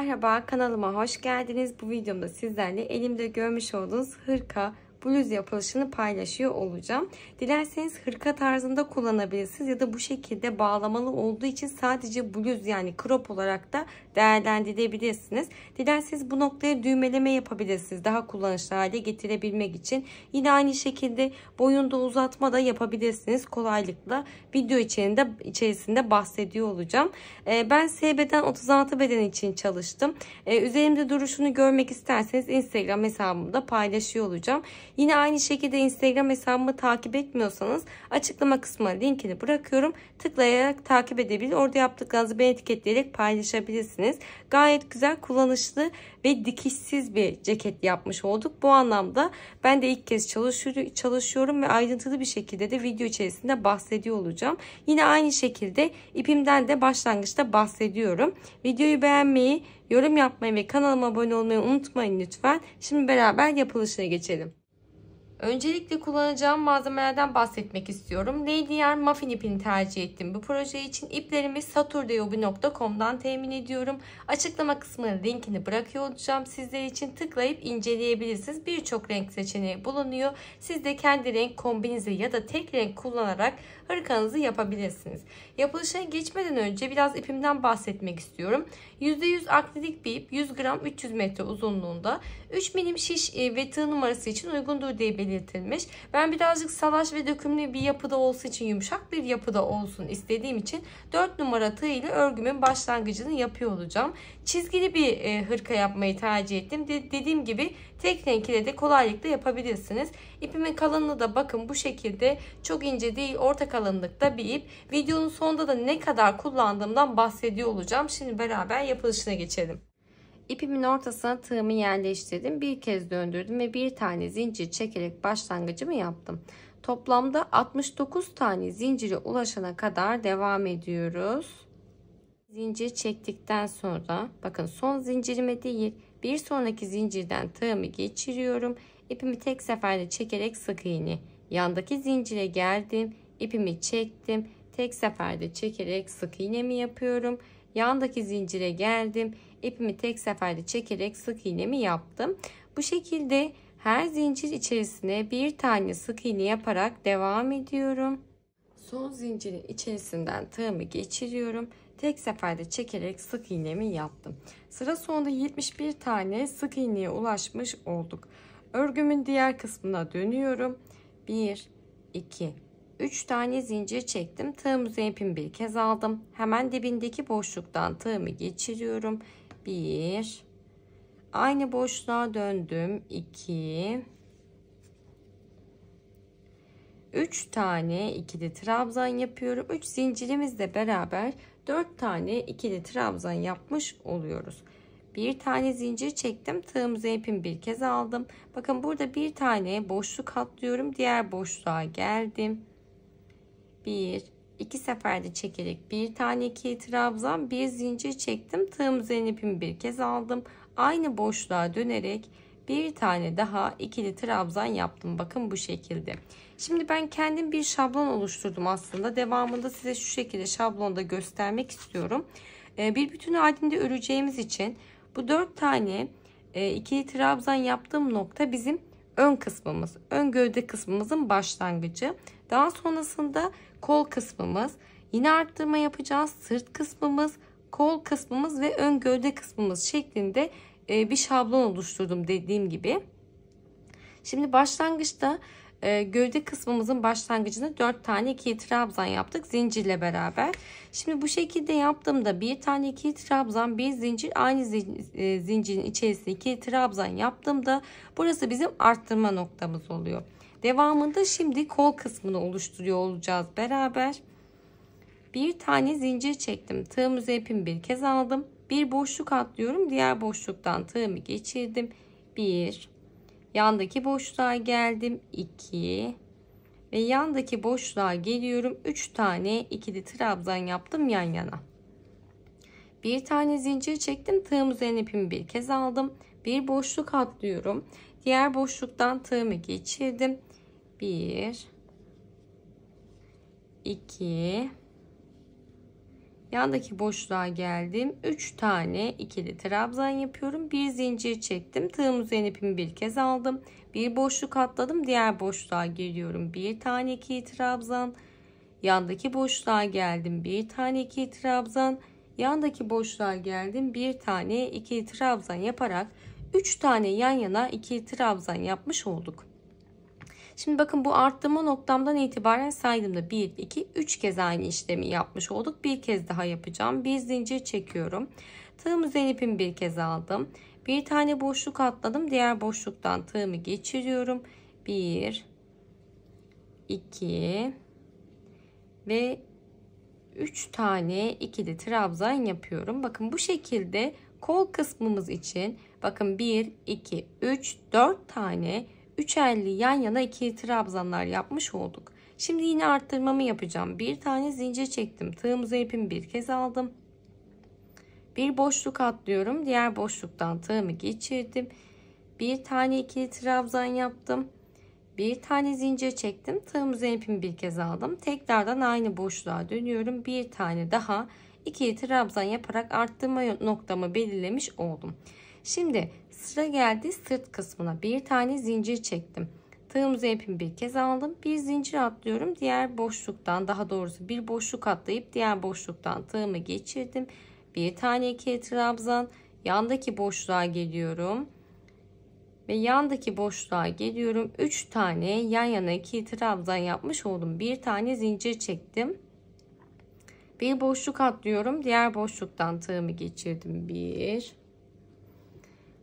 Merhaba kanalıma hoş geldiniz. Bu videomda sizlerle elimde görmüş olduğunuz hırka bluz yapılışını paylaşıyor olacağım. Dilerseniz hırka tarzında kullanabilirsiniz ya da bu şekilde bağlamalı olduğu için sadece bluz yani crop olarak da değerlendirebilirsiniz. Dilerseniz bu noktaya düğmeleme yapabilirsiniz. Daha kullanışlı hale getirebilmek için. Yine aynı şekilde boyunda uzatma da yapabilirsiniz. Kolaylıkla video içerisinde, içerisinde bahsediyor olacağım. Ee, ben SB'den 36 beden için çalıştım. Ee, üzerimde duruşunu görmek isterseniz Instagram hesabımda paylaşıyor olacağım. Yine aynı şekilde Instagram hesabımı takip etmiyorsanız açıklama kısmına linkini bırakıyorum. Tıklayarak takip edebilir. Orada yaptıklarınızı beni etiketleyerek paylaşabilirsiniz. Gayet güzel, kullanışlı ve dikişsiz bir ceket yapmış olduk. Bu anlamda ben de ilk kez çalışıyorum ve ayrıntılı bir şekilde de video içerisinde bahsediyor olacağım. Yine aynı şekilde ipimden de başlangıçta bahsediyorum. Videoyu beğenmeyi, yorum yapmayı ve kanalıma abone olmayı unutmayın lütfen. Şimdi beraber yapılışına geçelim. Öncelikle kullanacağım malzemelerden bahsetmek istiyorum. Lady Yer muffin ipini tercih ettim. Bu proje için iplerimi saturdayobi.com'dan temin ediyorum. Açıklama kısmına linkini bırakıyor olacağım. Sizler için tıklayıp inceleyebilirsiniz. Birçok renk seçeneği bulunuyor. Siz de kendi renk kombinize ya da tek renk kullanarak hırkanızı yapabilirsiniz. Yapılışına geçmeden önce biraz ipimden bahsetmek istiyorum. %100 akrilik bir ip 100 gram 300 metre uzunluğunda 3 milim şiş e, ve tığ numarası için uygundur diye belirtmiştim belirtilmiş. Ben birazcık salaş ve dökümlü bir yapıda olsun için yumuşak bir yapıda olsun istediğim için 4 numara tığ ile örgümün başlangıcını yapıyor olacağım. Çizgili bir e, hırka yapmayı tercih ettim. De dediğim gibi tek renk ile de kolaylıkla yapabilirsiniz. İpimin kalınlığı da bakın bu şekilde çok ince değil orta kalınlıkta bir ip. Videonun sonunda da ne kadar kullandığımdan bahsediyor olacağım. Şimdi beraber yapılışına geçelim. İpimin ortasına tığımı yerleştirdim. Bir kez döndürdüm ve bir tane zincir çekerek başlangıcımı yaptım. Toplamda 69 tane zincire ulaşana kadar devam ediyoruz. Zincir çektikten sonra bakın son zincirime değil bir sonraki zincirden tığımı geçiriyorum. İpimi tek seferde çekerek sık iğne. Yandaki zincire geldim. ipimi çektim. Tek seferde çekerek sık iğnemi yapıyorum. Yandaki zincire geldim ipimi tek seferde çekerek sık iğnemi yaptım. Bu şekilde her zincir içerisine bir tane sık iğne yaparak devam ediyorum. Son zincirin içerisinden tığımı geçiriyorum. Tek seferde çekerek sık iğnemi yaptım. Sıra sonunda 71 tane sık iğneye ulaşmış olduk. Örgümün diğer kısmına dönüyorum. 1 2 3 tane zincir çektim. Tığım üzerine ipimi bir kez aldım. Hemen dibindeki boşluktan tığımı geçiriyorum. 1 aynı boşluğa döndüm 2 3 tane ikili trabzan yapıyorum 3 zincirimizle beraber 4 tane ikili trabzan yapmış oluyoruz bir tane zincir çektim tığımızı ipim bir kez aldım bakın burada bir tane boşluk atlıyorum diğer boşluğa geldim 1 2 seferde çekerek bir tane iki trabzan bir zincir çektim tığım üzerine ipimi bir kez aldım aynı boşluğa dönerek bir tane daha ikili trabzan yaptım bakın bu şekilde şimdi ben kendim bir şablon oluşturdum aslında devamında size şu şekilde şablonda göstermek istiyorum ee, bir bütün halinde öreceğimiz için bu dört tane e, ikili trabzan yaptığım nokta bizim ön kısmımız ön gövde kısmımızın başlangıcı daha sonrasında kol kısmımız. Yine arttırma yapacağız. Sırt kısmımız, kol kısmımız ve ön gövde kısmımız şeklinde e, bir şablon oluşturdum dediğim gibi. Şimdi başlangıçta e, gövde kısmımızın başlangıcını 4 tane 2 trabzan yaptık zincirle beraber. Şimdi bu şekilde yaptığımda bir tane 2 trabzan bir zincir aynı e, zincirin içerisinde 2 trabzan yaptığımda burası bizim arttırma noktamız oluyor. Devamında şimdi kol kısmını oluşturuyor olacağız beraber. Bir tane zincir çektim. Tığım üzeri ipimi bir kez aldım. Bir boşluk atlıyorum. Diğer boşluktan tığımı geçirdim. Bir, Yandaki boşluğa geldim. 2 Ve yandaki boşluğa geliyorum. Üç tane ikili trabzan yaptım yan yana. Bir tane zincir çektim. Tığım üzerine ipimi bir kez aldım. Bir boşluk atlıyorum. Diğer boşluktan tığımı geçirdim. Bir. iki. Yandaki boşluğa geldim. 3 tane ikili trabzan yapıyorum. Bir zincir çektim. Tığım üzerine ipimi bir kez aldım. Bir boşluk atladım. Diğer boşluğa giriyorum. Bir tane ikili trabzan. Yandaki boşluğa geldim. Bir tane ikili trabzan. Yandaki boşluğa geldim. Bir tane ikili trabzan yaparak 3 tane yan yana ikili trabzan yapmış olduk. Şimdi bakın bu arttırma noktamdan itibaren saydım da 1, 2, 3 kez aynı işlemi yapmış olduk. Bir kez daha yapacağım. Bir zincir çekiyorum. Tığım üzerine ipimi bir kez aldım. Bir tane boşluk atladım. Diğer boşluktan tığımı geçiriyorum. 1, 2 ve 3 tane ikili trabzan yapıyorum. Bakın bu şekilde kol kısmımız için bakın 1, 2, 3, 4 tane 3.50 yan yana ikili trabzanlar yapmış olduk. Şimdi yine arttırmamı yapacağım. Bir tane zincir çektim. Tığımızı ipimi bir kez aldım. Bir boşluk atlıyorum. Diğer boşluktan tığımı geçirdim. Bir tane ikili trabzan yaptım. Bir tane zincir çektim. Tığımızı ipimi bir kez aldım. Tekrardan aynı boşluğa dönüyorum. Bir tane daha ikili trabzan yaparak arttırma noktamı belirlemiş oldum. Şimdi Sıra geldi sırt kısmına. Bir tane zincir çektim. Tığımızı ipimi bir kez aldım. Bir zincir atlıyorum. Diğer boşluktan daha doğrusu bir boşluk atlayıp diğer boşluktan tığımı geçirdim. Bir tane iki trabzan. Yandaki boşluğa geliyorum. Ve yandaki boşluğa geliyorum. 3 tane yan yana iki trabzan yapmış oldum. Bir tane zincir çektim. Bir boşluk atlıyorum. Diğer boşluktan tığımı geçirdim. Bir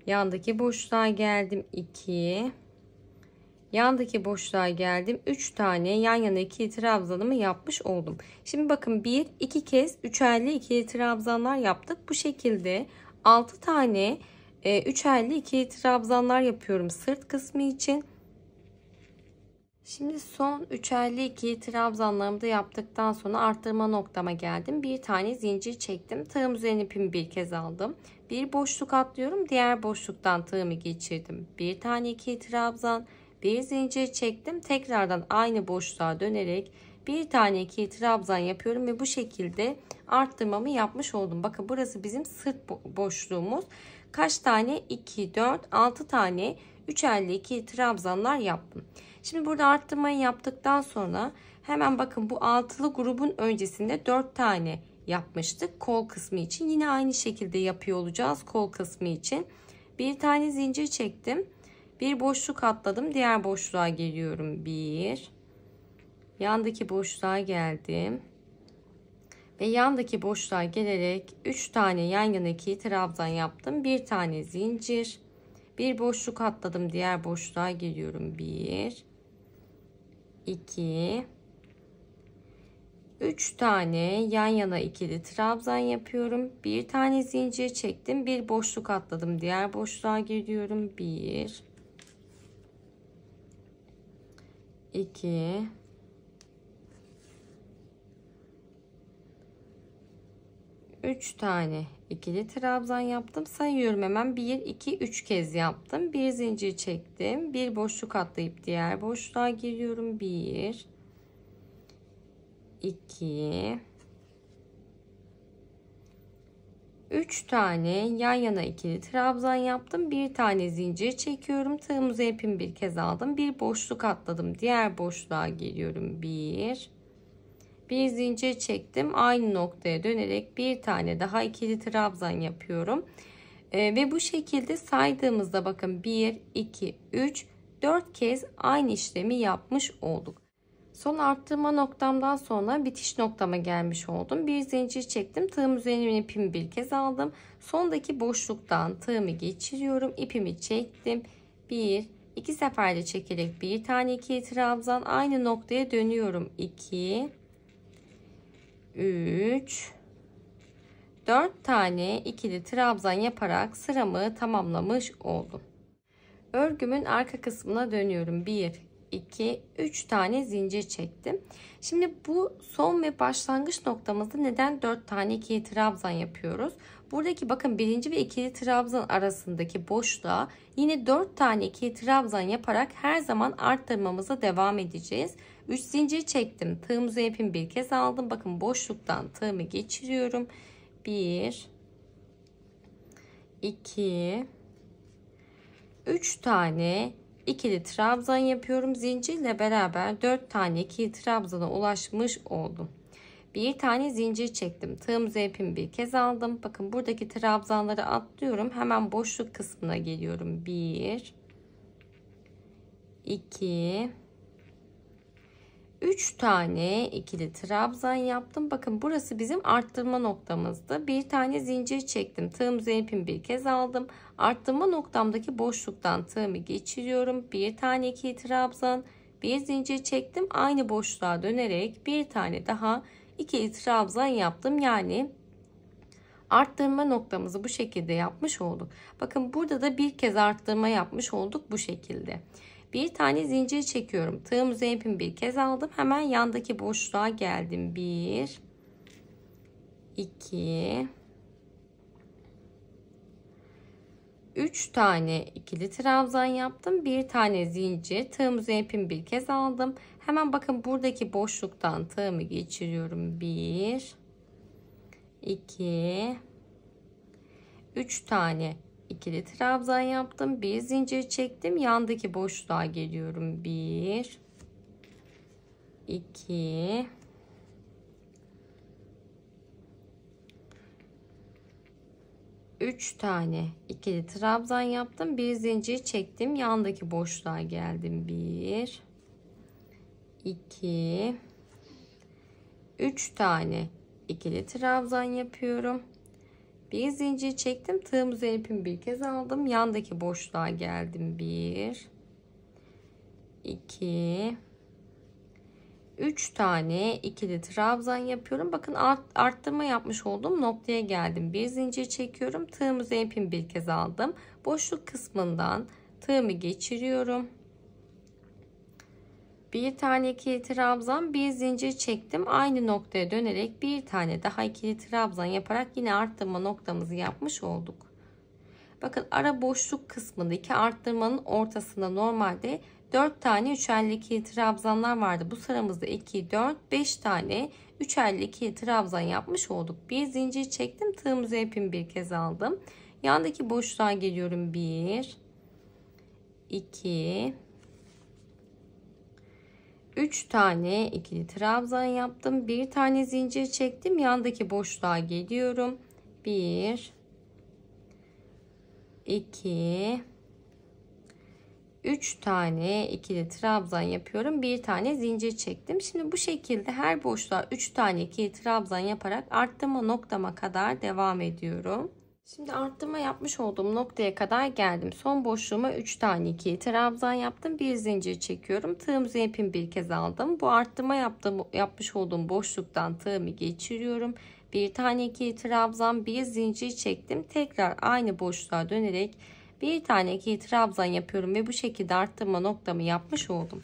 Yandaki boşluğa geldim 2. Yandaki boşluğa geldim. 3 tane yan yana ikili trabzanımı yapmış oldum. Şimdi bakın 1 2 kez üçerli ikili trabzanlar yaptık. Bu şekilde 6 tane e, üçerli ikili trabzanlar yapıyorum sırt kısmı için. Şimdi son üçerli ikili trabzanlarımı da yaptıktan sonra arttırma noktama geldim. Bir tane zincir çektim. Tığım üzerine ipimi bir kez aldım. Bir boşluk atlıyorum. Diğer boşluktan tığımı geçirdim. Bir tane iki trabzan. Bir zincir çektim. Tekrardan aynı boşluğa dönerek bir tane iki trabzan yapıyorum ve bu şekilde arttırmamı yapmış oldum. Bakın burası bizim sırt boşluğumuz. Kaç tane? 2, 4, 6 tane 352 trabzanlar yaptım. Şimdi burada arttırmayı yaptıktan sonra hemen bakın bu altılı grubun öncesinde 4 tane yapmıştık. Kol kısmı için yine aynı şekilde yapıyor olacağız kol kısmı için. Bir tane zincir çektim. Bir boşluk atladım. Diğer boşluğa geliyorum. Bir. Yandaki boşluğa geldim. Ve yandaki boşluğa gelerek 3 tane yan yana iki trabzan yaptım. Bir tane zincir. Bir boşluk atladım. Diğer boşluğa geliyorum. Bir. 2 3 tane yan yana ikili trabzan yapıyorum. Bir tane zincir çektim. Bir boşluk atladım. Diğer boşluğa giriyorum. 1 2 3 tane ikili trabzan yaptım. Sayıyorum hemen 1 2 3 kez yaptım. Bir zincir çektim. Bir boşluk atlayıp diğer boşluğa giriyorum. 1 2 3 tane yan yana ikili trabzan yaptım. Bir tane zincir çekiyorum. Tığımızı ipimi bir kez aldım. Bir boşluk atladım. Diğer boşluğa geliyorum. 1 bir zincir çektim. Aynı noktaya dönerek bir tane daha ikili trabzan yapıyorum. E, ve bu şekilde saydığımızda bakın 1 2 3 4 kez aynı işlemi yapmış olduk. Son arttırma noktamdan sonra bitiş noktama gelmiş oldum. Bir zincir çektim. Tığım üzerine ipimi bir kez aldım. Sondaki boşluktan tığımı geçiriyorum. ipimi çektim. Bir, iki seferde çekerek bir tane iki trabzan aynı noktaya dönüyorum. İki, üç, dört tane ikili trabzan yaparak sıramı tamamlamış oldum. Örgümün arka kısmına dönüyorum. Bir 2, 3 tane zincir çektim. Şimdi bu son ve başlangıç noktamızda neden 4 tane ikili trabzan yapıyoruz? Buradaki bakın birinci ve ikili trabzan arasındaki boşluğa yine 4 tane ikili trabzan yaparak her zaman arttırmamıza devam edeceğiz. 3 zincir çektim. Tığımızı ipimi bir kez aldım. Bakın boşluktan tığımı geçiriyorum. 1 2 3 tane ikili trabzan yapıyorum. Zincirle beraber 4 tane ikili trabzana ulaşmış oldum. Bir tane zincir çektim. Tığım zevpimi bir kez aldım. Bakın buradaki trabzanları atlıyorum. Hemen boşluk kısmına geliyorum. 1 2 3 tane ikili trabzan yaptım. Bakın burası bizim arttırma noktamızdı. Bir tane zincir çektim. Tığım ipimi bir kez aldım. Arttırma noktamdaki boşluktan tığımı geçiriyorum. Bir tane ikili trabzan, bir zincir çektim. Aynı boşluğa dönerek bir tane daha ikili trabzan yaptım. Yani arttırma noktamızı bu şekilde yapmış olduk. Bakın burada da bir kez arttırma yapmış olduk bu şekilde. Bir tane zincir çekiyorum. Tığım üzerine bir kez aldım. Hemen yandaki boşluğa geldim. Bir, iki, üç tane ikili trabzan yaptım. Bir tane zincir. Tığım üzerine bir kez aldım. Hemen bakın buradaki boşluktan tığımı geçiriyorum. Bir, iki, üç tane ikili trabzan yaptım. Bir zincir çektim. Yandaki boşluğa geliyorum. Bir, iki, üç tane ikili trabzan yaptım. Bir zincir çektim. Yandaki boşluğa geldim. Bir, iki, üç tane ikili trabzan yapıyorum. Bir zincir çektim. Tığım üzerine ipimi bir kez aldım. Yandaki boşluğa geldim. Bir, iki, 3 tane ikili trabzan yapıyorum. Bakın art, arttırma yapmış olduğum noktaya geldim. Bir zincir çekiyorum. Tığımızı ipim bir kez aldım. Boşluk kısmından tığımı geçiriyorum bir tane ikili trabzan bir zincir çektim aynı noktaya dönerek bir tane daha ikili trabzan yaparak yine arttırma noktamızı yapmış olduk bakın ara boşluk kısmındaki arttırmanın ortasında normalde 4 tane üçerli ikili trabzanlar vardı bu sıramızda 2 4 5 tane üçerli ikili trabzan yapmış olduk bir zincir çektim tığımızı ipimi bir kez aldım yandaki boşluğa geliyorum 1 2 3 tane ikili trabzan yaptım. Bir tane zincir çektim. Yandaki boşluğa geliyorum. 1 2 3 tane ikili trabzan yapıyorum. Bir tane zincir çektim. Şimdi bu şekilde her boşluğa 3 tane ikili trabzan yaparak arttırma noktama kadar devam ediyorum. Şimdi arttırma yapmış olduğum noktaya kadar geldim. Son boşluğuma 3 tane 2 trabzan yaptım. Bir zincir çekiyorum. Tığımızı ipim bir kez aldım. Bu arttırma yaptım, yapmış olduğum boşluktan tığımı geçiriyorum. Bir tane 2 trabzan bir zincir çektim. Tekrar aynı boşluğa dönerek bir tane 2 trabzan yapıyorum ve bu şekilde arttırma noktamı yapmış oldum.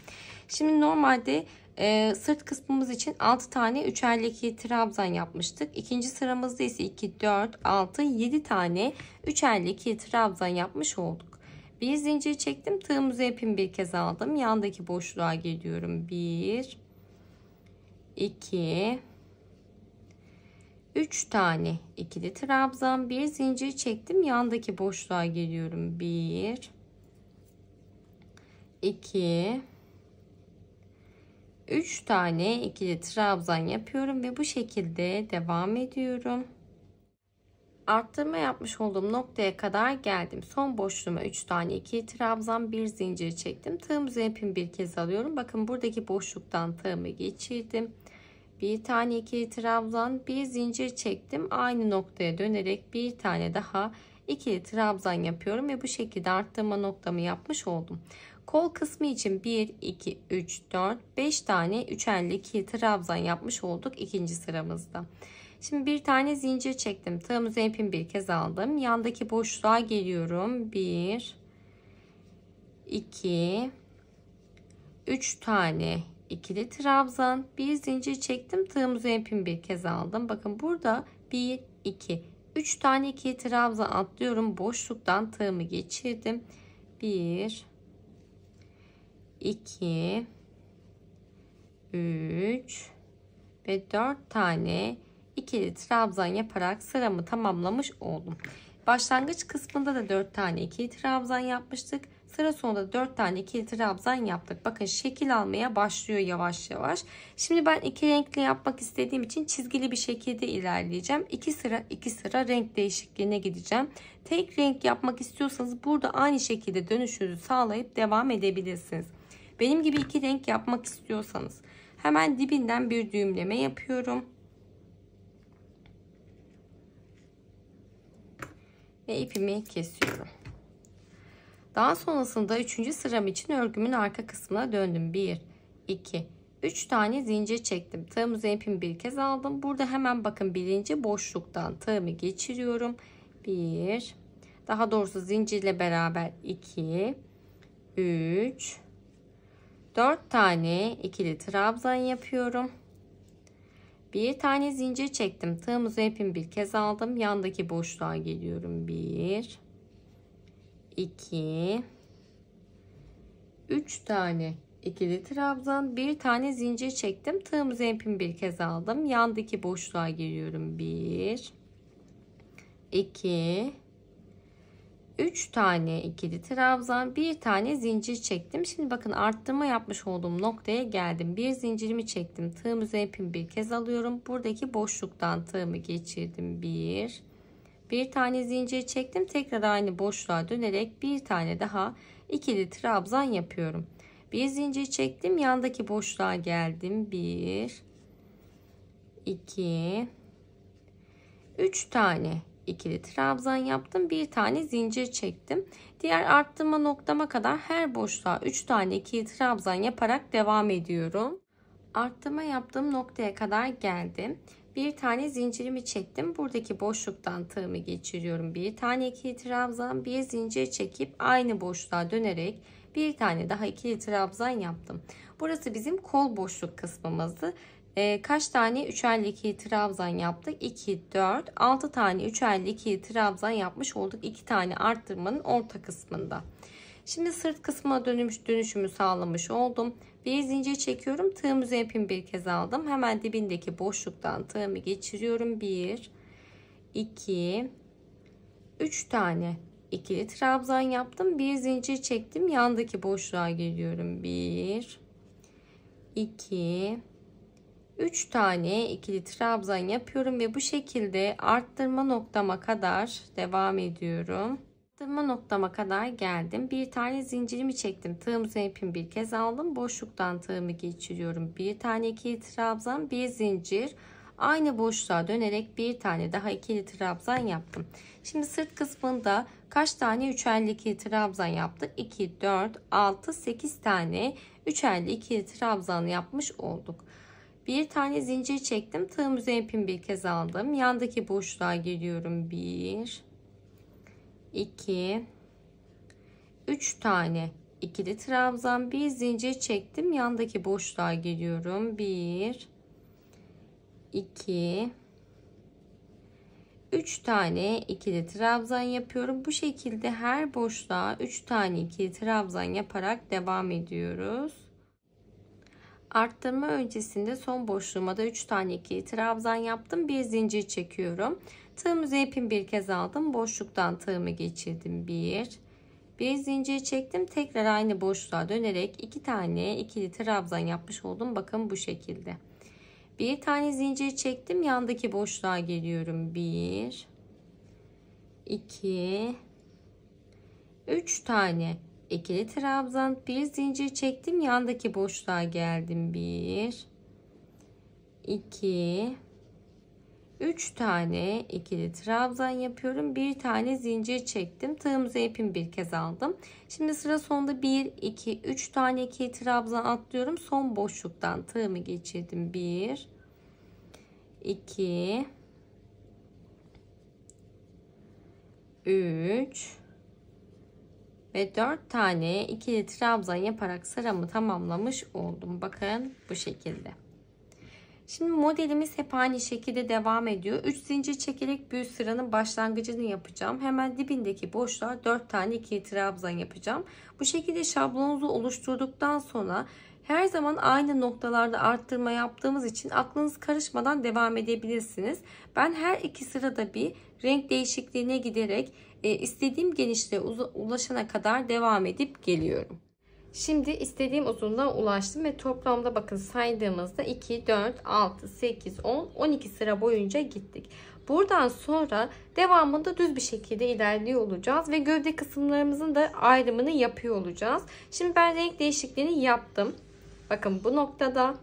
Şimdi normalde e, sırt kısmımız için 6 tane üçerleki trabzan yapmıştık. İkinci sıramızda ise 2, 4, 6, 7 tane üçerleki trabzan yapmış olduk. Bir zincir çektim. Tığımızı ipimi bir kez aldım. Yandaki boşluğa geliyorum. 1, 2, 3 tane ikili trabzan. Bir zincir çektim. Yandaki boşluğa geliyorum. 1, 2, 3. 3 tane ikili trabzan yapıyorum ve bu şekilde devam ediyorum. Arttırma yapmış olduğum noktaya kadar geldim. Son boşluğuma 3 tane ikili trabzan bir zincir çektim. Tığımızı hepim bir kez alıyorum. Bakın buradaki boşluktan tığımı geçirdim. Bir tane ikili trabzan bir zincir çektim. Aynı noktaya dönerek bir tane daha ikili trabzan yapıyorum ve bu şekilde arttırma noktamı yapmış oldum. Kol kısmı için 1, 2, 3, 4, 5 tane üçerli iki trabzan yapmış olduk ikinci sıramızda. Şimdi bir tane zincir çektim. Tığım üzerine ipimi bir kez aldım. Yandaki boşluğa geliyorum. 1, 2, 3 tane ikili trabzan. Bir zincir çektim. Tığım üzerine ipimi bir kez aldım. Bakın burada 1, 2, 3 tane iki trabzan atlıyorum. Boşluktan tığımı geçirdim. 1, 2 3 ve 4 tane ikili trabzan yaparak sıramı tamamlamış oldum. Başlangıç kısmında da 4 tane ikili trabzan yapmıştık. Sıra sonunda 4 tane ikili trabzan yaptık. Bakın şekil almaya başlıyor yavaş yavaş. Şimdi ben iki renkli yapmak istediğim için çizgili bir şekilde ilerleyeceğim. 2 sıra 2 sıra renk değişikliğine gideceğim. Tek renk yapmak istiyorsanız burada aynı şekilde dönüşünüzü sağlayıp devam edebilirsiniz. Benim gibi iki renk yapmak istiyorsanız hemen dibinden bir düğümleme yapıyorum. Ve ipimi kesiyorum. Daha sonrasında 3. sıram için örgümün arka kısmına döndüm. 1, 2, 3 tane zincir çektim. Tığımı ipimi bir kez aldım. Burada hemen bakın birinci boşluktan tığımı geçiriyorum. 1, daha doğrusu zincirle beraber 2, 3, 4 tane ikili trabzan yapıyorum. Bir tane zincir çektim. Tığımızı ipimi bir kez aldım. Yandaki boşluğa geliyorum. 1 2 3 tane ikili trabzan, bir tane zincir çektim. Tığımızı ipimi bir kez aldım. Yandaki boşluğa geliyorum. 1 2 3 tane ikili trabzan, bir tane zincir çektim. Şimdi bakın arttırma yapmış olduğum noktaya geldim. Bir zincirimi çektim. Tığım üzerine ipimi bir kez alıyorum. Buradaki boşluktan tığımı geçirdim. Bir, bir tane zincir çektim. Tekrar aynı boşluğa dönerek bir tane daha ikili trabzan yapıyorum. Bir zincir çektim. Yandaki boşluğa geldim. Bir, iki, üç tane ikili trabzan yaptım. Bir tane zincir çektim. Diğer arttırma noktama kadar her boşluğa 3 tane ikili trabzan yaparak devam ediyorum. Arttırma yaptığım noktaya kadar geldim. Bir tane zincirimi çektim. Buradaki boşluktan tığımı geçiriyorum. Bir tane ikili trabzan, bir zincir çekip aynı boşluğa dönerek bir tane daha ikili trabzan yaptım. Burası bizim kol boşluk kısmımızdı e, kaç tane üçerlikli trabzan yaptık? 2, 4, 6 tane üçerlikli trabzan yapmış olduk. 2 tane arttırmanın orta kısmında. Şimdi sırt kısmına dönüş, dönüşümü sağlamış oldum. Bir zincir çekiyorum. Tığım üzerine ipimi bir kez aldım. Hemen dibindeki boşluktan tığımı geçiriyorum. 1, 2, 3 tane ikili trabzan yaptım. Bir zincir çektim. Yandaki boşluğa geliyorum. 1, 2, 3. 3 tane ikili trabzan yapıyorum ve bu şekilde arttırma noktama kadar devam ediyorum. Arttırma noktama kadar geldim. Bir tane zincirimi çektim. Tığımı ipimi bir kez aldım. Boşluktan tığımı geçiriyorum. Bir tane ikili trabzan, bir zincir. Aynı boşluğa dönerek bir tane daha ikili trabzan yaptım. Şimdi sırt kısmında kaç tane üçerli ikili trabzan yaptık? 2, 4, 6, 8 tane üçerli ikili trabzan yapmış olduk. Bir tane zincir çektim. Tığım üzerine ipimi bir kez aldım. Yandaki boşluğa geliyorum. Bir, iki, üç tane ikili trabzan bir zincir çektim. Yandaki boşluğa geliyorum. Bir, iki, 3 tane ikili trabzan yapıyorum. Bu şekilde her boşluğa 3 tane ikili trabzan yaparak devam ediyoruz. Arttırma öncesinde son boşluğuma da 3 tane iki trabzan yaptım. Bir zincir çekiyorum. Tığımı üzeri bir kez aldım. Boşluktan tığımı geçirdim. 1 bir zincir çektim. Tekrar aynı boşluğa dönerek iki tane ikili trabzan yapmış oldum. Bakın bu şekilde. Bir tane zincir çektim. Yandaki boşluğa geliyorum. 1 2 3 tane ikili trabzan bir zincir çektim yandaki boşluğa geldim bir iki üç tane ikili trabzan yapıyorum bir tane zincir çektim tığımıza ipim bir kez aldım şimdi sıra sonunda bir iki üç tane ikili trabzan atlıyorum son boşluktan tığımı geçirdim bir iki üç ve 4 tane ikili trabzan yaparak sıramı tamamlamış oldum. Bakın bu şekilde. Şimdi modelimiz hep aynı şekilde devam ediyor. 3 zincir çekerek büyük sıranın başlangıcını yapacağım. Hemen dibindeki boşluğa 4 tane ikili trabzan yapacağım. Bu şekilde şablonunuzu oluşturduktan sonra her zaman aynı noktalarda arttırma yaptığımız için aklınız karışmadan devam edebilirsiniz. Ben her iki sırada bir renk değişikliğine giderek e, istediğim genişliğe ulaşana kadar devam edip geliyorum. Şimdi istediğim uzunluğa ulaştım ve toplamda bakın saydığımızda 2, 4, 6, 8, 10, 12 sıra boyunca gittik. Buradan sonra devamında düz bir şekilde ilerliyor olacağız ve gövde kısımlarımızın da ayrımını yapıyor olacağız. Şimdi ben renk değişikliğini yaptım. Bakın bu noktada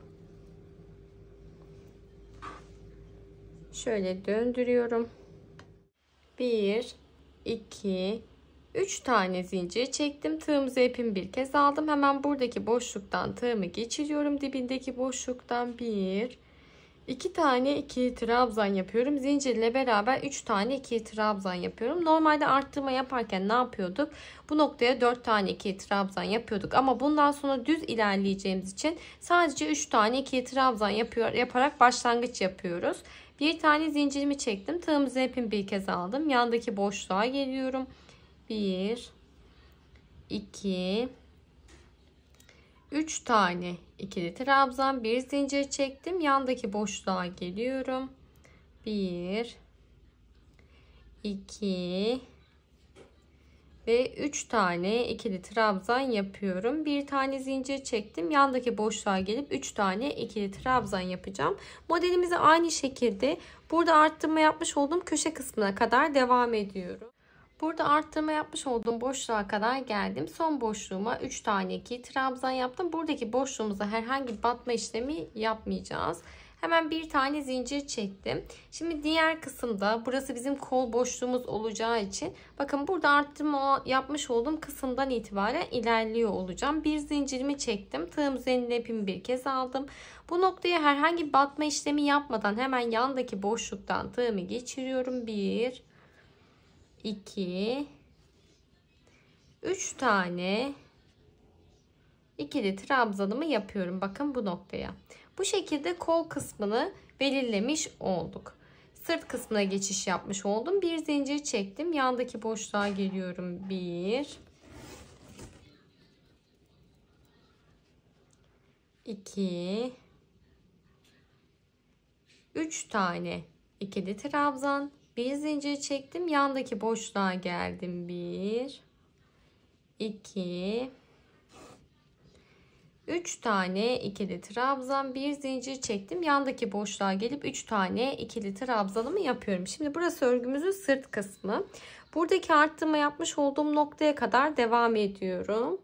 şöyle döndürüyorum. 1 2, 3 tane zincir çektim. Tığımızı ipim bir kez aldım. Hemen buradaki boşluktan tığımı geçiriyorum. Dibindeki boşluktan 1, 2 tane 2 trabzan yapıyorum. Zincirle beraber 3 tane 2 trabzan yapıyorum. Normalde arttırma yaparken ne yapıyorduk? Bu noktaya 4 tane 2 trabzan yapıyorduk. Ama bundan sonra düz ilerleyeceğimiz için sadece 3 tane 2 trabzan yapıyor, yaparak başlangıç yapıyoruz. Bir tane zincirimi çektim. Tığımızı hepim bir kez aldım. Yandaki boşluğa geliyorum. 1 2 3 tane ikili trabzan bir zincir çektim. Yandaki boşluğa geliyorum. 1 2 ve 3 tane ikili trabzan yapıyorum. Bir tane zincir çektim. Yandaki boşluğa gelip 3 tane ikili trabzan yapacağım. Modelimizi aynı şekilde burada arttırma yapmış olduğum köşe kısmına kadar devam ediyorum. Burada arttırma yapmış olduğum boşluğa kadar geldim. Son boşluğuma 3 tane ikili trabzan yaptım. Buradaki boşluğumuza herhangi bir batma işlemi yapmayacağız. Hemen bir tane zincir çektim. Şimdi diğer kısımda burası bizim kol boşluğumuz olacağı için bakın burada arttırma yapmış olduğum kısımdan itibaren ilerliyor olacağım. Bir zincirimi çektim. Tığım üzerinde ipimi bir kez aldım. Bu noktaya herhangi batma işlemi yapmadan hemen yandaki boşluktan tığımı geçiriyorum. 1 2 3 tane ikili trabzanımı yapıyorum. Bakın bu noktaya. Bu şekilde kol kısmını belirlemiş olduk. Sırt kısmına geçiş yapmış oldum. Bir zincir çektim. Yandaki boşluğa geliyorum. Bir. iki. Üç tane ikili trabzan. Bir zincir çektim. Yandaki boşluğa geldim. Bir. iki. 3 tane ikili trabzan bir zincir çektim. Yandaki boşluğa gelip 3 tane ikili trabzanımı yapıyorum. Şimdi burası örgümüzün sırt kısmı. Buradaki arttırma yapmış olduğum noktaya kadar devam ediyorum.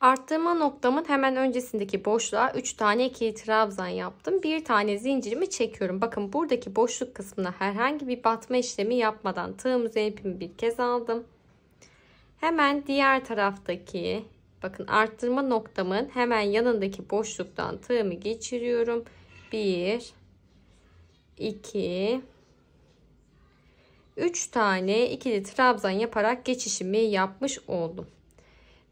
Arttırma noktamın hemen öncesindeki boşluğa 3 tane ikili trabzan yaptım. Bir tane zincirimi çekiyorum. Bakın buradaki boşluk kısmına herhangi bir batma işlemi yapmadan tığım üzerine ipimi bir kez aldım. Hemen diğer taraftaki Bakın arttırma noktamın hemen yanındaki boşluktan tığımı geçiriyorum. 1 2 3 tane ikili trabzan yaparak geçişimi yapmış oldum.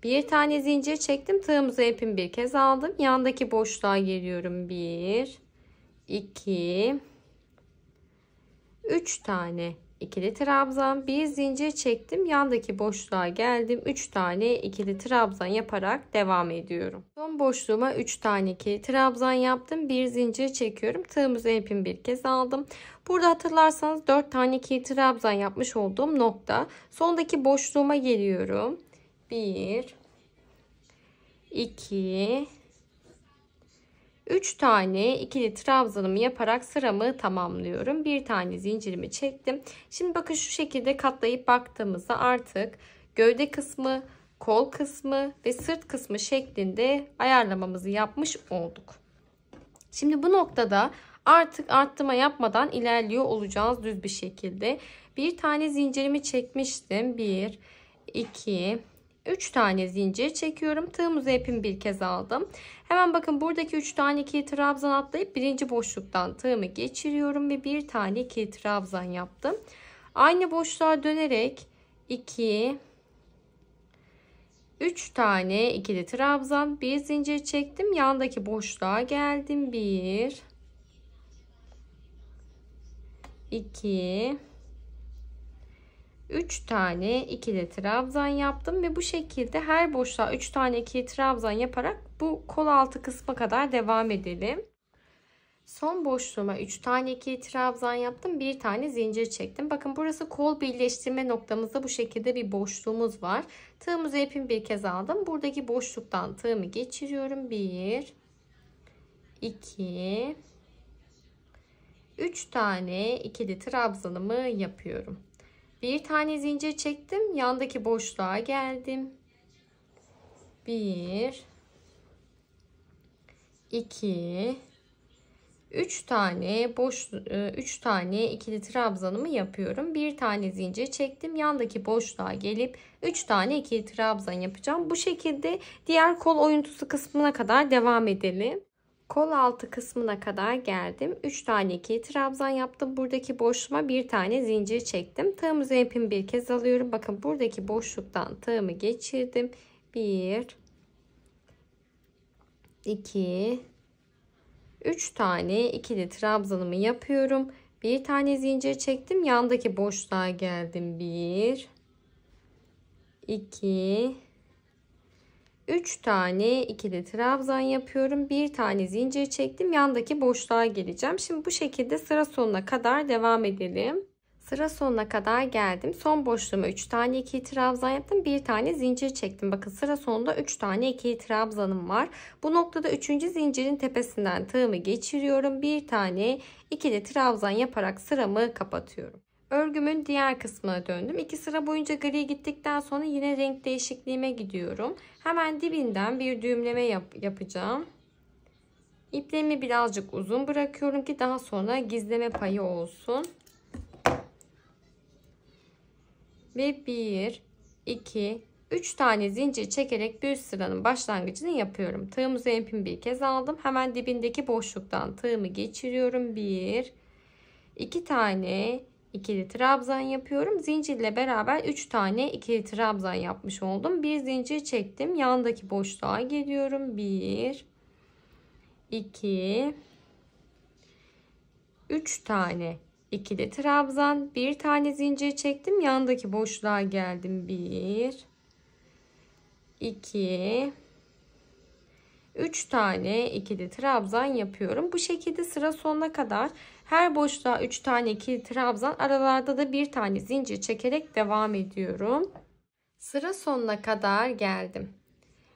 Bir tane zincir çektim. Tığımızı ipimi bir kez aldım. Yandaki boşluğa geliyorum. 1 2 3 tane ikili trabzan, bir zincir çektim, yandaki boşluğa geldim. 3 tane ikili trabzan yaparak devam ediyorum. Son boşluğuma 3 tane ikili trabzan yaptım. Bir zincir çekiyorum. Tığımızı ipimi bir kez aldım. Burada hatırlarsanız 4 tane ikili trabzan yapmış olduğum nokta. Sondaki boşluğuma geliyorum. 1 2 3 tane ikili trabzanımı yaparak sıramı tamamlıyorum. Bir tane zincirimi çektim. Şimdi bakın şu şekilde katlayıp baktığımızda artık gövde kısmı, kol kısmı ve sırt kısmı şeklinde ayarlamamızı yapmış olduk. Şimdi bu noktada artık arttırma yapmadan ilerliyor olacağız düz bir şekilde. Bir tane zincirimi çekmiştim. 1, 2, 3 tane zincir çekiyorum. Tığım uzun bir kez aldım. Hemen bakın buradaki 3 tane kilit trabzan atlayıp birinci boşluktan tığımı geçiriyorum ve bir tane kilit trabzan yaptım. Aynı boşluğa dönerek 2 3 tane ikili trabzan bir zincir çektim. Yandaki boşluğa geldim. 1 2 3 tane ikili trabzan yaptım ve bu şekilde her boşluğa 3 tane ikili trabzan yaparak bu kol altı kısma kadar devam edelim. Son boşluğuma 3 tane ikili trabzan yaptım. bir tane zincir çektim. Bakın burası kol birleştirme noktamızda bu şekilde bir boşluğumuz var. Tığımızı ipimi bir kez aldım. Buradaki boşluktan tığımı geçiriyorum. 1 2 3 tane ikili trabzanımı yapıyorum. Bir tane zincir çektim. Yandaki boşluğa geldim. Bir, iki, üç tane boş e, üç tane ikili trabzanımı yapıyorum. Bir tane zincir çektim. Yandaki boşluğa gelip üç tane ikili trabzan yapacağım. Bu şekilde diğer kol oyuntusu kısmına kadar devam edelim. Kol altı kısmına kadar geldim. 3 tane ikili trabzan yaptım. Buradaki boşluğuma bir tane zincir çektim. Tığım üzerine bir kez alıyorum. Bakın buradaki boşluktan tığımı geçirdim. 1 2 3 tane ikili trabzanımı yapıyorum. Bir tane zincir çektim. Yandaki boşluğa geldim. 1 2 3 tane ikili trabzan yapıyorum. Bir tane zincir çektim. Yandaki boşluğa geleceğim. Şimdi bu şekilde sıra sonuna kadar devam edelim. Sıra sonuna kadar geldim. Son boşluğuma 3 tane 2 trabzan yaptım. Bir tane zincir çektim. Bakın sıra sonunda 3 tane 2 trabzanım var. Bu noktada 3. zincirin tepesinden tığımı geçiriyorum. Bir tane ikili trabzan yaparak sıramı kapatıyorum. Örgümün diğer kısmına döndüm. İki sıra boyunca gri gittikten sonra yine renk değişikliğime gidiyorum. Hemen dibinden bir düğümleme yap yapacağım. İpliğimi birazcık uzun bırakıyorum ki daha sonra gizleme payı olsun. Ve 1, 2, 3 tane zincir çekerek bir üst sıranın başlangıcını yapıyorum. Tığımızı ipimi bir kez aldım. Hemen dibindeki boşluktan tığımı geçiriyorum. 1, 2 tane ikili trabzan yapıyorum. Zincirle beraber 3 tane ikili trabzan yapmış oldum. Bir zincir çektim. Yandaki boşluğa geliyorum. 1 2 3 tane ikili trabzan, bir tane zincir çektim. Yandaki boşluğa geldim. 1 2 3 tane ikili trabzan yapıyorum. Bu şekilde sıra sonuna kadar her boşluğa 3 tane kilit trabzan aralarda da bir tane zincir çekerek devam ediyorum. Sıra sonuna kadar geldim.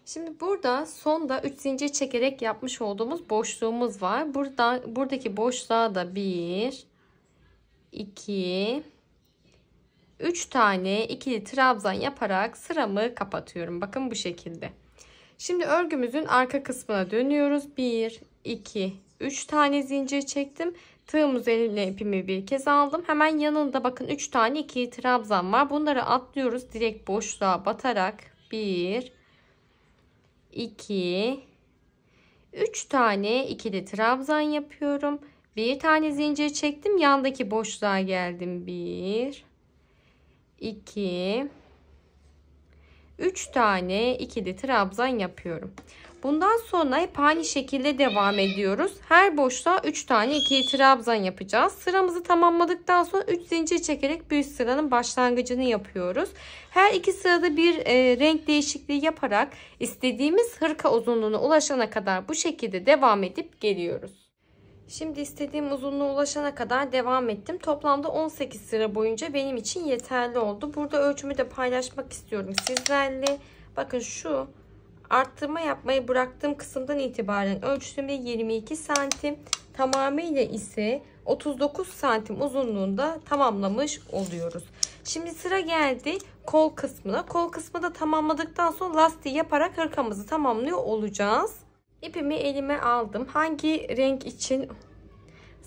Şimdi burada sonda 3 zincir çekerek yapmış olduğumuz boşluğumuz var. Burada buradaki boşluğa da 1 2 3 tane ikili trabzan yaparak sıramı kapatıyorum. Bakın bu şekilde. Şimdi örgümüzün arka kısmına dönüyoruz. 1 2 3 tane zincir çektim Tığım üzerine ipimi bir kez aldım. Hemen yanında bakın 3 tane 2 trabzan var. Bunları atlıyoruz. Direkt boşluğa batarak 1 2 3 tane ikili trabzan yapıyorum. Bir tane zincir çektim. Yandaki boşluğa geldim. 1 2 3 tane ikili trabzan yapıyorum. Bundan sonra hep aynı şekilde devam ediyoruz. Her boşluğa 3 tane ikili trabzan yapacağız. Sıramızı tamamladıktan sonra 3 zincir çekerek bir sıranın başlangıcını yapıyoruz. Her iki sırada bir e, renk değişikliği yaparak istediğimiz hırka uzunluğuna ulaşana kadar bu şekilde devam edip geliyoruz. Şimdi istediğim uzunluğa ulaşana kadar devam ettim. Toplamda 18 sıra boyunca benim için yeterli oldu. Burada ölçümü de paylaşmak istiyorum sizlerle. Bakın şu arttırma yapmayı bıraktığım kısımdan itibaren ölçtüğümde 22 santim tamamıyla ise 39 santim uzunluğunda tamamlamış oluyoruz. Şimdi sıra geldi kol kısmına. Kol kısmı da tamamladıktan sonra lastiği yaparak hırkamızı tamamlıyor olacağız. İpimi elime aldım. Hangi renk için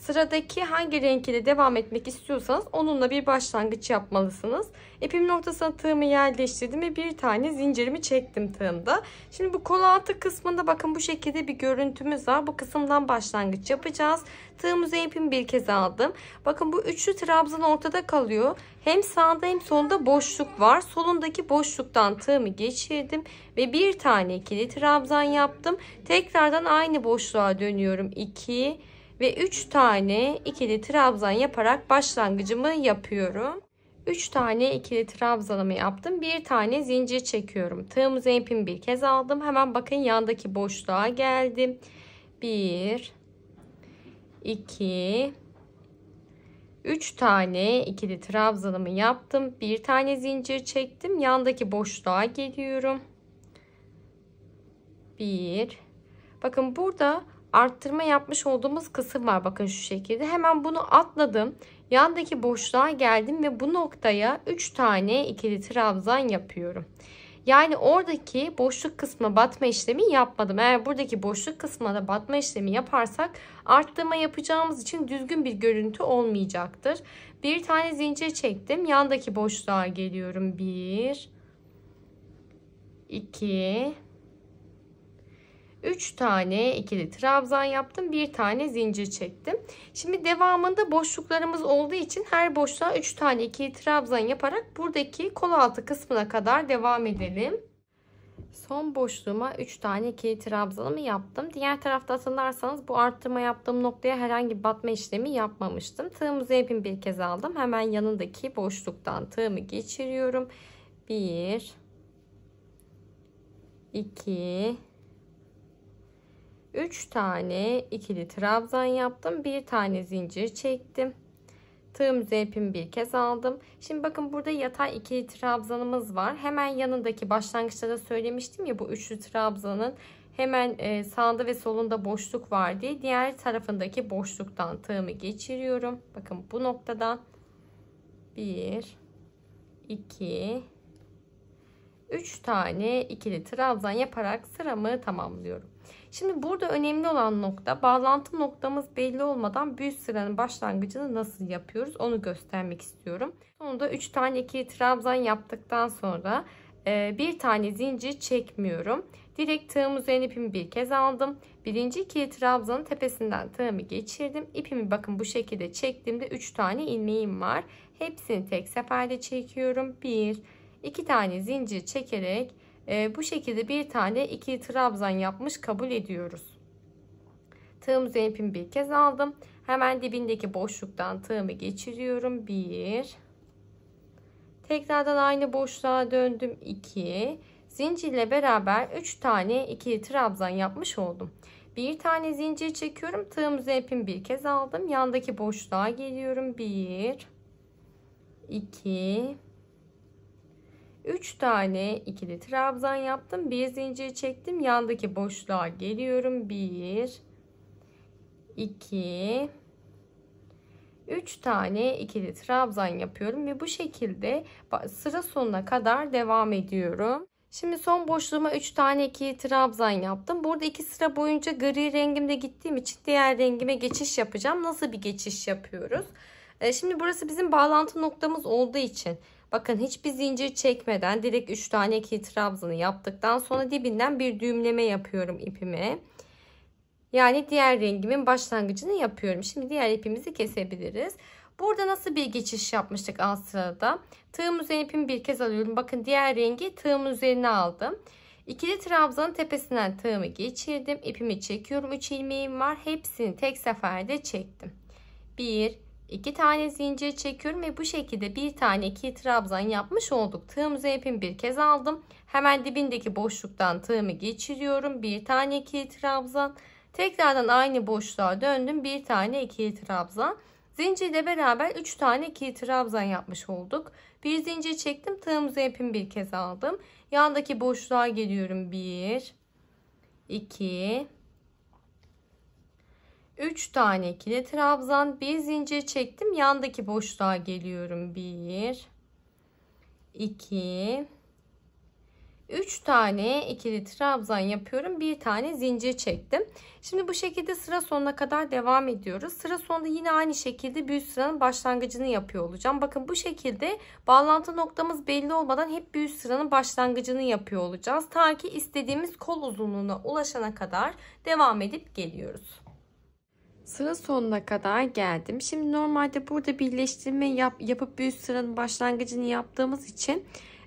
Sıradaki hangi renk ile devam etmek istiyorsanız onunla bir başlangıç yapmalısınız. İpimin ortasına tığımı yerleştirdim ve bir tane zincirimi çektim tığımda. Şimdi bu kol altı kısmında bakın bu şekilde bir görüntümüz var. Bu kısımdan başlangıç yapacağız. Tığımıza ipimi bir kez aldım. Bakın bu üçlü trabzan ortada kalıyor. Hem sağda hem solda boşluk var. Solundaki boşluktan tığımı geçirdim ve bir tane ikili trabzan yaptım. Tekrardan aynı boşluğa dönüyorum. 2 ve 3 tane ikili trabzan yaparak başlangıcımı yapıyorum. 3 tane ikili trabzanımı yaptım. Bir tane zincir çekiyorum. Tığımı ipimi bir kez aldım. Hemen bakın yandaki boşluğa geldim. 1 2 3 tane ikili trabzanımı yaptım. Bir tane zincir çektim. Yandaki boşluğa geliyorum. 1 Bakın burada arttırma yapmış olduğumuz kısım var. Bakın şu şekilde. Hemen bunu atladım. Yandaki boşluğa geldim ve bu noktaya 3 tane ikili trabzan yapıyorum. Yani oradaki boşluk kısmına batma işlemi yapmadım. Eğer buradaki boşluk kısmına da batma işlemi yaparsak arttırma yapacağımız için düzgün bir görüntü olmayacaktır. Bir tane zincir çektim. Yandaki boşluğa geliyorum. 1 2 3 tane ikili trabzan yaptım. Bir tane zincir çektim. Şimdi devamında boşluklarımız olduğu için her boşluğa 3 tane ikili trabzan yaparak buradaki kol altı kısmına kadar devam edelim. Son boşluğuma 3 tane ikili trabzanımı yaptım. Diğer tarafta hatırlarsanız bu arttırma yaptığım noktaya herhangi bir batma işlemi yapmamıştım. Tığımızı hepim bir kez aldım. Hemen yanındaki boşluktan tığımı geçiriyorum. 1 2 3 tane ikili trabzan yaptım. Bir tane zincir çektim. Tığım zevpimi bir kez aldım. Şimdi bakın burada yatay ikili trabzanımız var. Hemen yanındaki başlangıçta da söylemiştim ya bu üçlü trabzanın hemen e, sağında ve solunda boşluk var diye diğer tarafındaki boşluktan tığımı geçiriyorum. Bakın bu noktadan 1 2 3 tane ikili trabzan yaparak sıramı tamamlıyorum. Şimdi burada önemli olan nokta bağlantı noktamız belli olmadan büyük sıranın başlangıcını nasıl yapıyoruz onu göstermek istiyorum. Sonunda 3 tane ikili trabzan yaptıktan sonra e, bir tane zincir çekmiyorum. Direkt tığım üzerine ipimi bir kez aldım. Birinci ikili trabzanın tepesinden tığımı geçirdim. İpimi bakın bu şekilde çektiğimde 3 tane ilmeğim var. Hepsini tek seferde çekiyorum. 1 2 tane zincir çekerek ee, bu şekilde bir tane iki trabzan yapmış kabul ediyoruz. Tığımızı ipimi bir kez aldım. Hemen dibindeki boşluktan tığımı geçiriyorum. Bir. Tekrardan aynı boşluğa döndüm. iki. Zincirle beraber 3 tane ikili trabzan yapmış oldum. Bir tane zincir çekiyorum. Tığımızı ipimi bir kez aldım. Yandaki boşluğa geliyorum. Bir. 2 3 tane ikili trabzan yaptım. Bir zincir çektim. Yandaki boşluğa geliyorum. 1 2 3 tane ikili trabzan yapıyorum ve bu şekilde sıra sonuna kadar devam ediyorum. Şimdi son boşluğuma 3 tane ikili trabzan yaptım. Burada 2 sıra boyunca gri rengimde gittiğim için diğer rengime geçiş yapacağım. Nasıl bir geçiş yapıyoruz? E, şimdi burası bizim bağlantı noktamız olduğu için Bakın hiçbir zincir çekmeden direkt 3 tane kil trabzanı yaptıktan sonra dibinden bir düğümleme yapıyorum ipime. Yani diğer rengimin başlangıcını yapıyorum. Şimdi diğer ipimizi kesebiliriz. Burada nasıl bir geçiş yapmıştık alt sırada? Tığım üzerine ipimi bir kez alıyorum. Bakın diğer rengi tığım üzerine aldım. İkili trabzanın tepesinden tığımı geçirdim. İpimi çekiyorum. 3 ilmeğim var. Hepsini tek seferde çektim. 1 2 tane zincir çekiyorum ve bu şekilde bir tane iki trabzan yapmış olduk. Tığımızı ipimi bir kez aldım. Hemen dibindeki boşluktan tığımı geçiriyorum. Bir tane iki trabzan. Tekrardan aynı boşluğa döndüm. Bir tane iki trabzan. Zincirle beraber 3 tane iki trabzan yapmış olduk. Bir zincir çektim. Tığımızı ipimi bir kez aldım. Yandaki boşluğa geliyorum. 1 2 3 tane kilit trabzan bir zincir çektim yandaki boşluğa geliyorum 1 2 3 tane ikili trabzan yapıyorum bir tane zincir çektim şimdi bu şekilde sıra sonuna kadar devam ediyoruz sıra sonunda yine aynı şekilde büyük sıranın başlangıcını yapıyor olacağım bakın bu şekilde bağlantı noktamız belli olmadan hep büyük sıranın başlangıcını yapıyor olacağız ta ki istediğimiz kol uzunluğuna ulaşana kadar devam edip geliyoruz sıra sonuna kadar geldim. Şimdi normalde burada birleştirme yap, yapıp bir üst sıranın başlangıcını yaptığımız için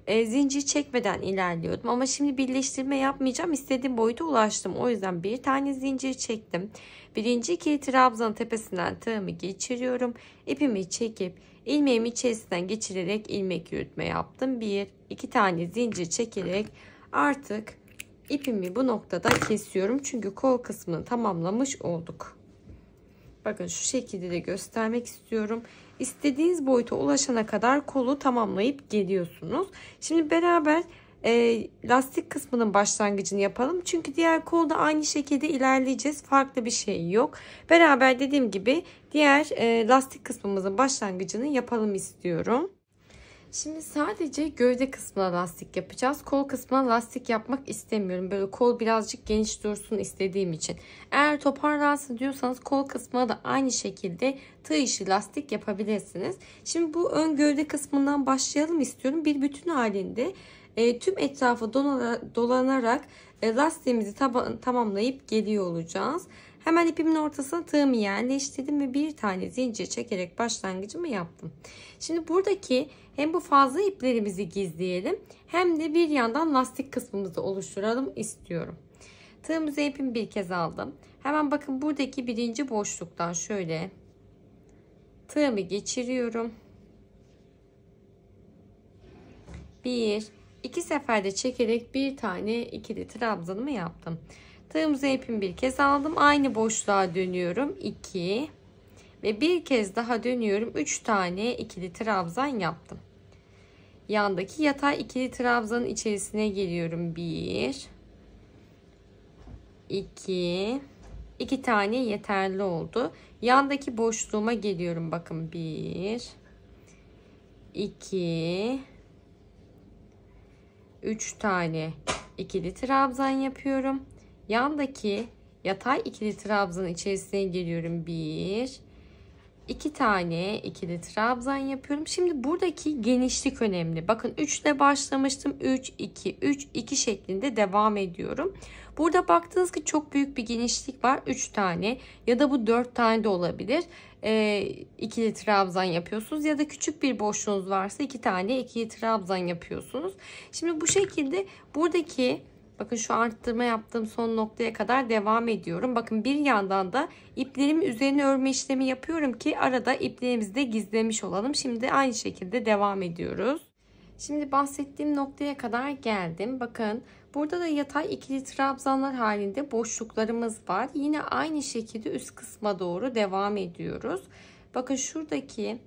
e, zincir çekmeden ilerliyordum. Ama şimdi birleştirme yapmayacağım. İstediğim boyuta ulaştım. O yüzden bir tane zincir çektim. Birinci ikili trabzanın tepesinden tığımı geçiriyorum. İpimi çekip ilmeğimi içerisinden geçirerek ilmek yürütme yaptım. Bir, iki tane zincir çekerek artık ipimi bu noktada kesiyorum. Çünkü kol kısmını tamamlamış olduk. Bakın şu şekilde de göstermek istiyorum. İstediğiniz boyuta ulaşana kadar kolu tamamlayıp geliyorsunuz. Şimdi beraber e, lastik kısmının başlangıcını yapalım. Çünkü diğer kolda aynı şekilde ilerleyeceğiz. Farklı bir şey yok. Beraber dediğim gibi diğer e, lastik kısmımızın başlangıcını yapalım istiyorum. Şimdi sadece gövde kısmına lastik yapacağız. Kol kısmına lastik yapmak istemiyorum. Böyle kol birazcık geniş dursun istediğim için. Eğer toparlansın diyorsanız kol kısmına da aynı şekilde tığ işi lastik yapabilirsiniz. Şimdi bu ön gövde kısmından başlayalım istiyorum. Bir bütün halinde e, tüm etrafı dolanarak e, lastiğimizi tamamlayıp geliyor olacağız. Hemen ipimin ortasına tığımı yerleştirdim ve bir tane zincir çekerek başlangıcımı yaptım. Şimdi buradaki hem bu fazla iplerimizi gizleyelim hem de bir yandan lastik kısmımızı oluşturalım istiyorum. Tığımıza ipimi bir kez aldım. Hemen bakın buradaki birinci boşluktan şöyle tığımı geçiriyorum. Bir, iki seferde çekerek bir tane ikili trabzanımı yaptım. Tığımıza ipimi bir kez aldım. Aynı boşluğa dönüyorum. 2 ve bir kez daha dönüyorum. 3 tane ikili trabzan yaptım. Yandaki yatay ikili trabzanın içerisine geliyorum. 1 2 2 tane yeterli oldu. Yandaki boşluğuma geliyorum. Bakın 1 2 3 tane ikili trabzan yapıyorum. Yandaki yatay ikili trabzanın içerisine geliyorum. 1 2 tane ikili trabzan yapıyorum. Şimdi buradaki genişlik önemli. Bakın 3 ile başlamıştım. 3, 2, 3, 2 şeklinde devam ediyorum. Burada baktınız ki çok büyük bir genişlik var. 3 tane ya da bu 4 tane de olabilir. E, ikili trabzan yapıyorsunuz ya da küçük bir boşluğunuz varsa 2 iki tane ikili trabzan yapıyorsunuz. Şimdi bu şekilde buradaki Bakın şu arttırma yaptığım son noktaya kadar devam ediyorum. Bakın bir yandan da iplerim üzerine örme işlemi yapıyorum ki arada iplerimizi de gizlemiş olalım. Şimdi aynı şekilde devam ediyoruz. Şimdi bahsettiğim noktaya kadar geldim. Bakın burada da yatay ikili trabzanlar halinde boşluklarımız var. Yine aynı şekilde üst kısma doğru devam ediyoruz. Bakın şuradaki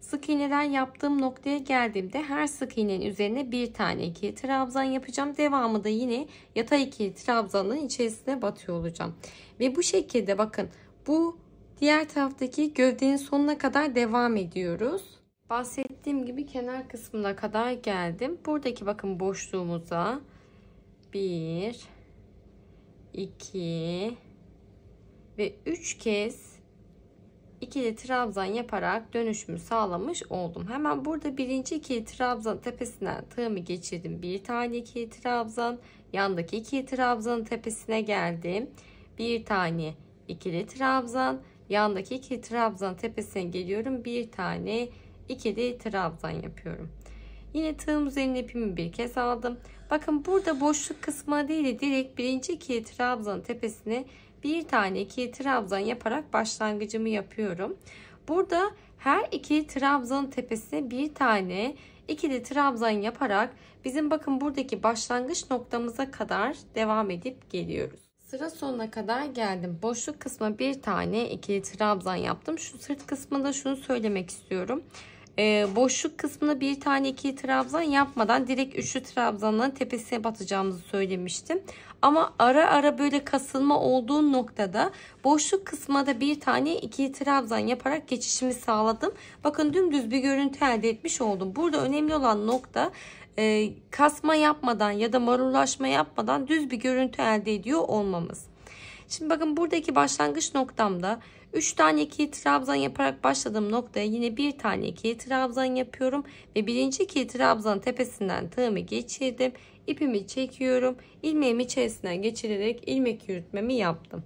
Sık iğneden yaptığım noktaya geldiğimde her sık iğnenin üzerine bir tane ikili trabzan yapacağım. Devamı da yine yatay ikili trabzanın içerisine batıyor olacağım. Ve bu şekilde bakın bu diğer taraftaki gövdenin sonuna kadar devam ediyoruz. Bahsettiğim gibi kenar kısmına kadar geldim. Buradaki bakın boşluğumuza 1 2 ve 3 kez ikili trabzan yaparak dönüşümü sağlamış oldum. Hemen burada birinci ikili trabzan tepesinden tığımı geçirdim. Bir tane ikili trabzan yandaki ikili trabzanın tepesine geldim. Bir tane ikili trabzan yandaki ikili trabzan tepesine geliyorum. Bir tane ikili trabzan yapıyorum. Yine tığım üzerine ipimi bir kez aldım. Bakın burada boşluk kısmı değil de direkt birinci ikili trabzan tepesine bir tane iki trabzan yaparak başlangıcımı yapıyorum. Burada her iki trabzanın tepesine bir tane ikili trabzan yaparak bizim bakın buradaki başlangıç noktamıza kadar devam edip geliyoruz. Sıra sonuna kadar geldim. Boşluk kısma bir tane ikili trabzan yaptım. Şu sırt kısmında şunu söylemek istiyorum e, boşluk kısmına bir tane iki trabzan yapmadan direkt üçlü trabzanların tepesine batacağımızı söylemiştim. Ama ara ara böyle kasılma olduğu noktada boşluk kısmına da bir tane iki trabzan yaparak geçişimi sağladım. Bakın dümdüz bir görüntü elde etmiş oldum. Burada önemli olan nokta e, kasma yapmadan ya da marullaşma yapmadan düz bir görüntü elde ediyor olmamız. Şimdi bakın buradaki başlangıç noktamda 3 tane ikili trabzan yaparak başladığım noktaya yine bir tane ikili trabzan yapıyorum ve birinci ikili trabzan tepesinden tığımı geçirdim. ipimi çekiyorum. ilmeğimi içerisinden geçirerek ilmek yürütmemi yaptım.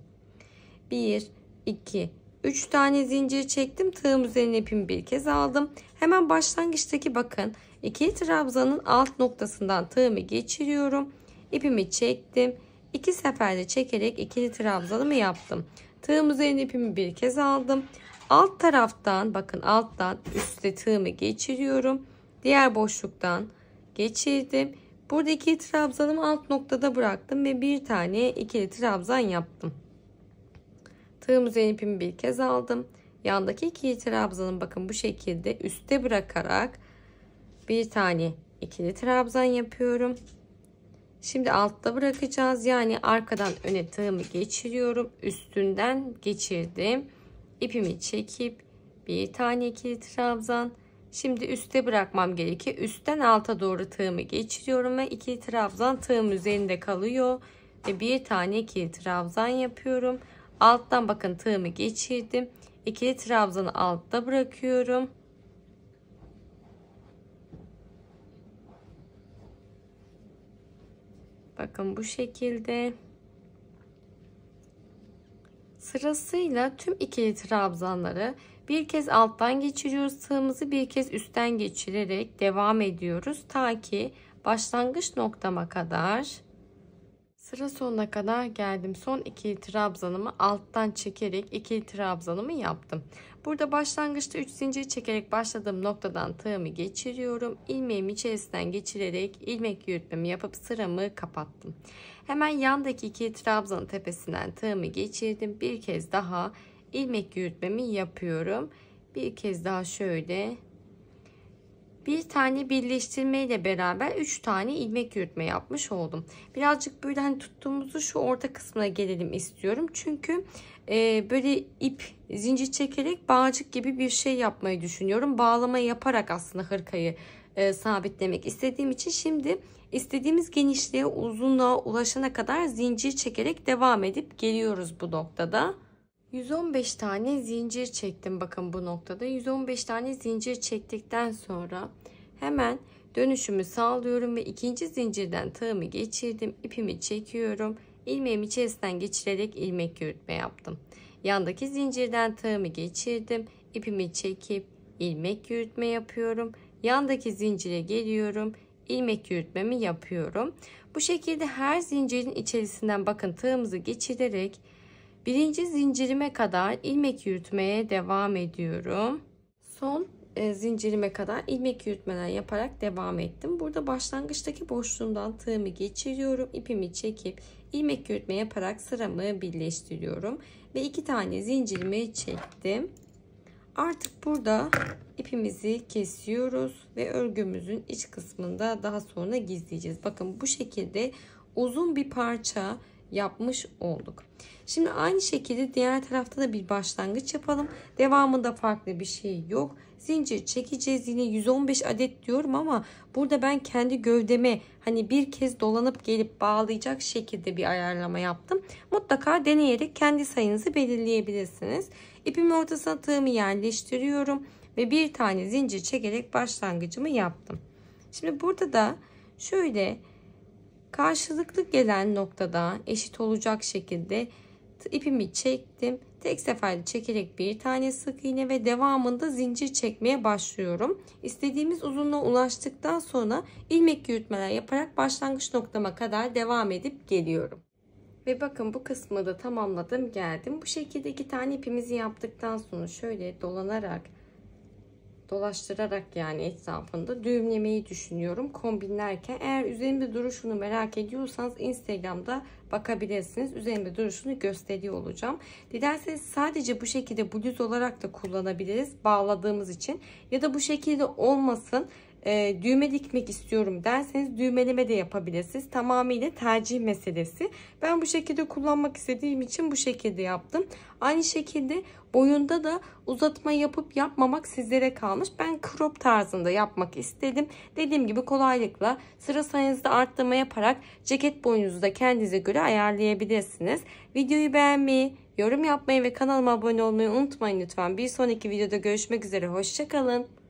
1 2 3 tane zincir çektim. Tığım üzerine ipimi bir kez aldım. Hemen başlangıçtaki bakın ikili trabzanın alt noktasından tığımı geçiriyorum. ipimi çektim. 2 seferde çekerek ikili trabzanımı yaptım. Tığım üzerine ipimi bir kez aldım. Alt taraftan bakın alttan üste tığımı geçiriyorum. Diğer boşluktan geçirdim. Burada Buradaki trabzanımı alt noktada bıraktım ve bir tane ikili trabzan yaptım. Tığım üzerine ipimi bir kez aldım. Yandaki ikili trabzanın bakın bu şekilde üste bırakarak bir tane ikili trabzan yapıyorum. Şimdi altta bırakacağız. Yani arkadan öne tığımı geçiriyorum. Üstünden geçirdim. İpimi çekip bir tane ikili trabzan. Şimdi üste bırakmam gerekiyor. Üstten alta doğru tığımı geçiriyorum ve ikili trabzan tığım üzerinde kalıyor. Ve bir tane ikili trabzan yapıyorum. Alttan bakın tığımı geçirdim. İkili trabzanı altta bırakıyorum. Bakın bu şekilde. Sırasıyla tüm ikili trabzanları bir kez alttan geçiriyoruz. Tığımızı bir kez üstten geçirerek devam ediyoruz. Ta ki başlangıç noktama kadar sıra sonuna kadar geldim. Son ikili trabzanımı alttan çekerek ikili trabzanımı yaptım. Burada başlangıçta 3 zincir çekerek başladığım noktadan tığımı geçiriyorum. İlmeğimi içerisinden geçirerek ilmek yürütmemi yapıp sıramı kapattım. Hemen yandaki iki trabzanın tepesinden tığımı geçirdim. Bir kez daha ilmek yürütmemi yapıyorum. Bir kez daha şöyle bir tane birleştirme ile beraber 3 tane ilmek yürütme yapmış oldum. Birazcık böyle hani tuttuğumuzu şu orta kısmına gelelim istiyorum. Çünkü e, böyle ip zincir çekerek bağcık gibi bir şey yapmayı düşünüyorum. Bağlama yaparak aslında hırkayı e, sabitlemek istediğim için şimdi istediğimiz genişliğe uzunluğa ulaşana kadar zincir çekerek devam edip geliyoruz bu noktada. 115 tane zincir çektim bakın bu noktada. 115 tane zincir çektikten sonra hemen dönüşümü sağlıyorum ve ikinci zincirden tığımı geçirdim. ipimi çekiyorum ilmeğimi içerisinden geçirerek ilmek yürütme yaptım. Yandaki zincirden tığımı geçirdim. ipimi çekip ilmek yürütme yapıyorum. Yandaki zincire geliyorum. ilmek yürütmemi yapıyorum. Bu şekilde her zincirin içerisinden bakın tığımızı geçirerek birinci zincirime kadar ilmek yürütmeye devam ediyorum. Son e, zincirime kadar ilmek yürütmeler yaparak devam ettim. Burada başlangıçtaki boşluğumdan tığımı geçiriyorum. ipimi çekip ilmek yürütme yaparak sıramı birleştiriyorum ve iki tane zincirimi çektim artık burada ipimizi kesiyoruz ve örgümüzün iç kısmında daha sonra gizleyeceğiz bakın bu şekilde uzun bir parça yapmış olduk şimdi aynı şekilde diğer tarafta da bir başlangıç yapalım devamında farklı bir şey yok zincir çekeceğiz yine 115 adet diyorum ama burada ben kendi gövdeme hani bir kez dolanıp gelip bağlayacak şekilde bir ayarlama yaptım. Mutlaka deneyerek kendi sayınızı belirleyebilirsiniz. İpimi ortasına tığımı yerleştiriyorum ve bir tane zincir çekerek başlangıcımı yaptım. Şimdi burada da şöyle karşılıklı gelen noktada eşit olacak şekilde ipimi çektim. Tek seferde çekerek bir tane sık iğne ve devamında zincir çekmeye başlıyorum. İstediğimiz uzunluğa ulaştıktan sonra ilmek yürütmeler yaparak başlangıç noktama kadar devam edip geliyorum. Ve bakın bu kısmı da tamamladım geldim. Bu şekilde iki tane ipimizi yaptıktan sonra şöyle dolanarak dolaştırarak yani etrafında düğümlemeyi düşünüyorum kombinlerken. Eğer üzerimde duruşunu merak ediyorsanız Instagram'da bakabilirsiniz. Üzerimde duruşunu gösteriyor olacağım. Dilerseniz sadece bu şekilde bluz olarak da kullanabiliriz bağladığımız için. Ya da bu şekilde olmasın e, düğme dikmek istiyorum derseniz düğmeleme de yapabilirsiniz. Tamamıyla tercih meselesi. Ben bu şekilde kullanmak istediğim için bu şekilde yaptım. Aynı şekilde boyunda da uzatma yapıp yapmamak sizlere kalmış. Ben crop tarzında yapmak istedim. Dediğim gibi kolaylıkla sıra sayınızda arttırma yaparak ceket boyunuzu da kendinize göre ayarlayabilirsiniz. Videoyu beğenmeyi, yorum yapmayı ve kanalıma abone olmayı unutmayın lütfen. Bir sonraki videoda görüşmek üzere. Hoşçakalın.